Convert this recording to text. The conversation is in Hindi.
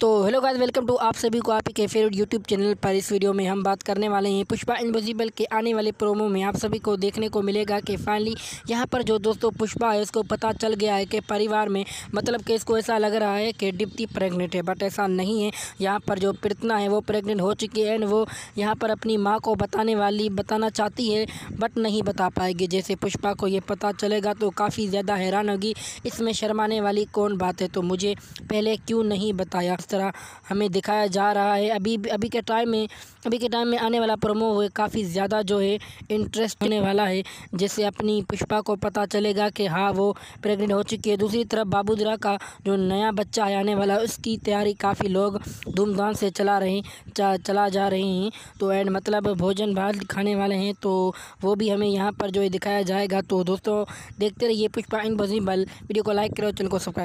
तो हेलो गाइस वेलकम टू आप सभी को आपके फेवरेट यूट्यूब चैनल पर इस वीडियो में हम बात करने वाले हैं पुष्पा इम्पॉसिबल के आने वाले प्रोमो में आप सभी को देखने को मिलेगा कि फाइनली यहाँ पर जो दोस्तों पुष्पा है उसको पता चल गया है कि परिवार में मतलब कि इसको ऐसा लग रहा है कि डिप्टी प्रेगनेंट है बट ऐसा नहीं है यहाँ पर जो प्रतना है वो प्रेगनेंट हो चुकी है एंड वो यहाँ पर अपनी माँ को बताने वाली बताना चाहती है बट नहीं बता पाएगी जैसे पुष्पा को ये पता चलेगा तो काफ़ी ज़्यादा हैरान होगी इसमें शर्माने वाली कौन बात है तो मुझे पहले क्यों नहीं बताया तरह हमें दिखाया जा रहा है अभी अभी के टाइम में अभी के टाइम में आने वाला प्रोमो हुए काफ़ी ज़्यादा जो है इंटरेस्ट होने वाला है जैसे अपनी पुष्पा को पता चलेगा कि हाँ वो प्रेग्नेंट हो चुकी है दूसरी तरफ बाबूदरा का जो नया बच्चा है आने वाला उसकी तैयारी काफ़ी लोग धूमधाम से चला रहे चला जा रहे हैं तो एंड मतलब भोजन भात खाने वाले हैं तो वो भी हमें यहाँ पर जो है दिखाया जाएगा तो दोस्तों देखते रहिए पुष्पा इन पॉसिबल वीडियो को लाइक करो चैनल को सब्सक्राइब